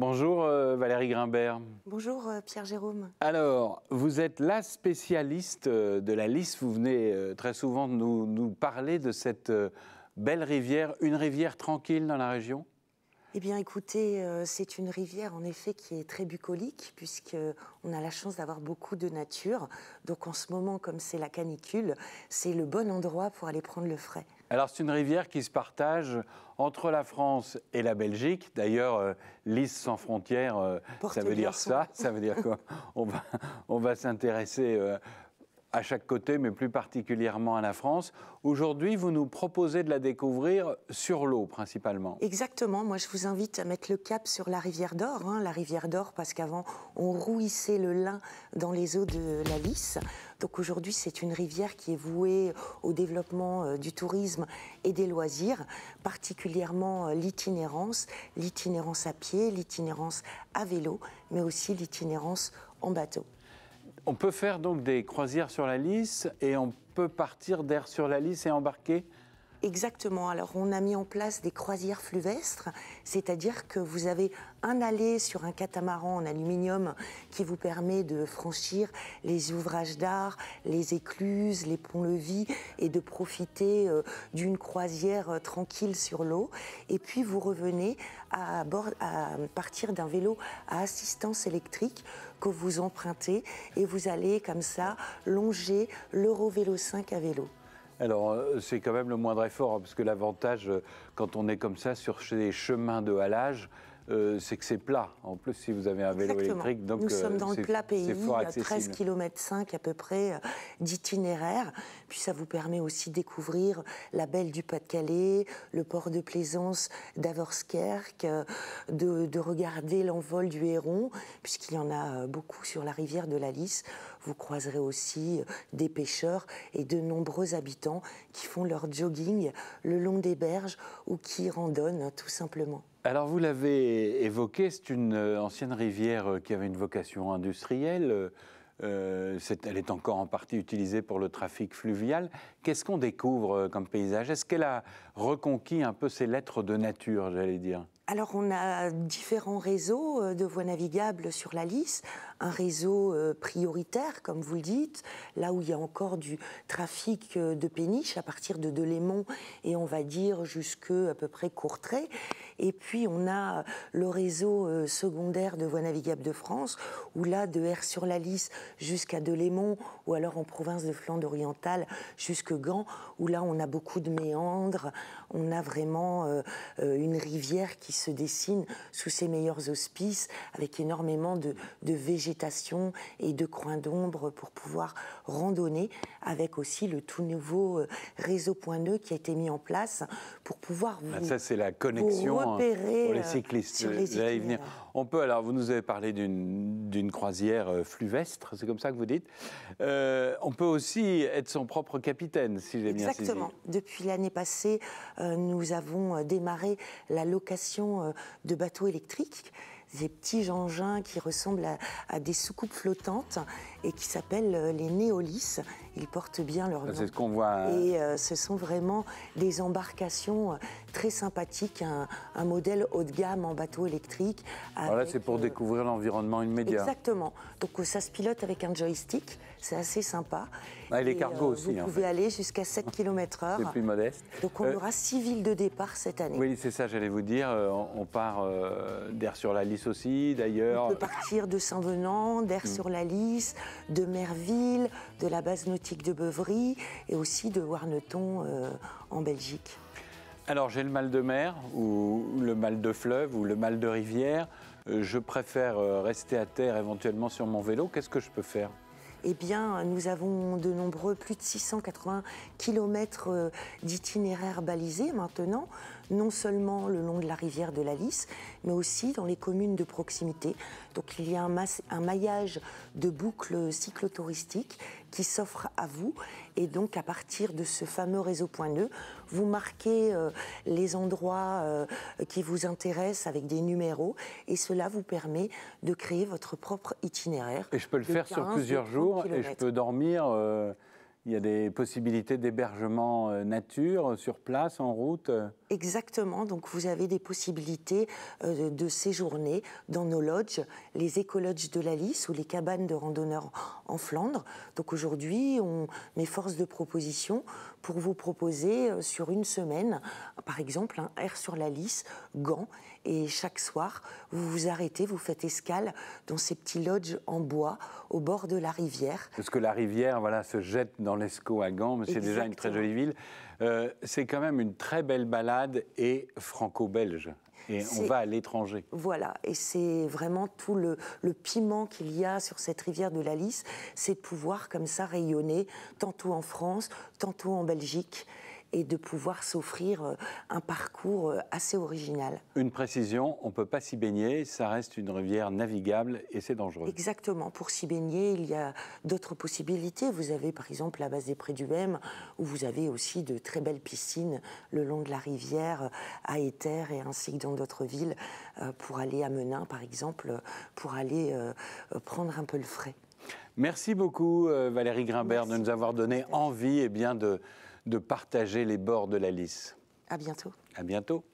Bonjour euh, Valérie Grimbert. Bonjour euh, Pierre Jérôme. Alors, vous êtes la spécialiste euh, de la liste Vous venez très souvent nous, nous parler de cette belle rivière, une rivière tranquille dans la région eh bien, écoutez, c'est une rivière en effet qui est très bucolique puisqu'on a la chance d'avoir beaucoup de nature. Donc en ce moment, comme c'est la canicule, c'est le bon endroit pour aller prendre le frais. Alors c'est une rivière qui se partage entre la France et la Belgique. D'ailleurs, euh, lisse sans frontières, euh, ça veut dire ça. Ça veut dire qu'on va, on va s'intéresser euh, à chaque côté, mais plus particulièrement à la France. Aujourd'hui, vous nous proposez de la découvrir sur l'eau principalement. Exactement, moi je vous invite à mettre le cap sur la rivière d'Or, hein. la rivière d'Or parce qu'avant on rouissait le lin dans les eaux de la Lys. Donc aujourd'hui c'est une rivière qui est vouée au développement euh, du tourisme et des loisirs, particulièrement euh, l'itinérance, l'itinérance à pied, l'itinérance à vélo, mais aussi l'itinérance en bateau. On peut faire donc des croisières sur la Lys et on peut partir d'air sur la Lys et embarquer Exactement. Alors, on a mis en place des croisières fluvestres, c'est-à-dire que vous avez un aller sur un catamaran en aluminium qui vous permet de franchir les ouvrages d'art, les écluses, les ponts-levis et de profiter euh, d'une croisière euh, tranquille sur l'eau. Et puis, vous revenez à, bord, à partir d'un vélo à assistance électrique que vous empruntez et vous allez comme ça longer l'Eurovélo 5 à vélo. Alors, euh, c'est quand même le moindre effort, hein, parce que l'avantage, euh, quand on est comme ça sur ces chemins de halage, euh, c'est que c'est plat. En plus, si vous avez un vélo électrique, donc nous sommes dans le plat pays, à 13 km 5 à peu près d'itinéraire. Puis ça vous permet aussi de découvrir la belle du Pas-de-Calais, le port de plaisance d'Avorskerk, de, de, regarder l'envol du Héron, puisqu'il y en a beaucoup sur la rivière de la Lys vous croiserez aussi euh, des pêcheurs et de nombreux habitants qui font leur jogging le long des berges ou qui randonnent hein, tout simplement. Alors vous l'avez évoqué, c'est une euh, ancienne rivière euh, qui avait une vocation industrielle. elle est encore en partie utilisée pour le trafic fluvial. Qu'est-ce qu'on découvre comme paysage Est-ce qu'elle a reconquis un peu ses lettres de nature, j'allais dire alors on a différents réseaux euh, de voies navigables sur la Lys, un réseau euh, prioritaire comme vous le dites, là où il y a encore du trafic euh, de péniche à partir de Delémont et on va dire jusque à peu près Courtrai et puis on a le réseau secondaire de voies navigables de France où là de R sur la Lys jusqu'à Delémont ou alors en province de Flandre orientale jusque Gand où là on a beaucoup de méandres, on a vraiment une rivière qui se dessine sous ses meilleurs auspices, avec énormément de, végétation et de coins d'ombre pour pouvoir randonner, avec aussi le tout nouveau euh, réseau point 2 qui a été mis en place pour pouvoir ah, vous. ça, c'est la connexion hein, repérer, euh, venir. On peut, alors, vous nous avez parlé d'une croisière euh, fluvestre, c'est comme ça que vous dites. on peut aussi être son propre capitaine, si j'ai bien saisi. Exactement. Depuis l'année passée, nous avons démarré la location euh, de bateaux électriques, des petits engins qui ressemblent à, des soucoupes flottantes et qui s'appellent euh, les néolis ils portent bien leur ah, nom. C'est ce qu'on voit. Hein. Et euh, ce sont vraiment des embarcations euh, très sympathiques, un, modèle haut de gamme en bateau électrique. Voilà, c'est pour euh, découvrir l'environnement immédiat. Exactement. Donc ça se pilote avec un joystick, c'est assez sympa. Ah, et les cargos aussi. Vous pouvez aller jusqu'à 7 km h C'est plus modeste. Donc on aura 6 villes de départ cette année. Oui, c'est ça, j'allais vous dire. On part d'air sur la Lys aussi, d'ailleurs. On peut partir de Saint-Venant, d'air mm. sur la Lys, de Merville, de la base nautique de Beuvry et aussi de Warneton euh, en Belgique. Alors j'ai le mal de mer ou le mal de fleuve ou le mal de rivière. Euh, je préfère euh, rester à terre éventuellement sur mon vélo. Qu'est-ce que je peux faire eh bien, nous avons de nombreux, plus de 680 km d'itinéraires balisés maintenant, non seulement le long de la rivière de la Lys, mais aussi dans les communes de proximité. Donc il y a un, un maillage de boucles cyclotouristiques qui s'offre à vous. Et donc, à partir de ce fameux réseau point nœud, vous marquez euh, les endroits euh, qui vous intéressent avec des numéros. Et cela vous permet de créer votre propre itinéraire. Et je peux le faire sur plusieurs jours et je peux dormir. Euh, il y a des possibilités d'hébergement euh, nature, euh, sur place, en route euh. Exactement, donc vous avez des possibilités de séjourner dans nos lodges, les écolodges de la Lys ou les cabanes de randonneurs en Flandre. Donc aujourd'hui, on met force de proposition pour vous proposer sur une semaine, par exemple, un air sur la Lys, Gand, et chaque soir, vous vous arrêtez, vous faites escale dans ces petits lodges en bois au bord de la rivière. Parce que la rivière, voilà, se jette dans l'Escaut à Gand, mais c'est déjà une très jolie ville. Euh, c'est quand même une très belle balade et franco-belge. Et on va à l'étranger. Voilà, et c'est vraiment tout le, le piment qu'il y a sur cette rivière de la Lys, c'est de pouvoir comme ça rayonner, tantôt en France, tantôt en Belgique et de pouvoir s'offrir euh, un parcours euh, assez original. Une précision, on ne peut pas s'y baigner, ça reste une rivière navigable et c'est dangereux. Exactement, pour s'y baigner, il y a d'autres possibilités. Vous avez par exemple la base des Prés du M, où vous avez aussi de très belles piscines le long de la rivière euh, à Éther et ainsi que dans d'autres villes, pour aller à Menin par exemple, pour aller prendre un peu le frais. Merci beaucoup Valérie Grimbert de nous avoir donné envie et eh bien, de de partager les bords de la Lys. À bientôt. À bientôt.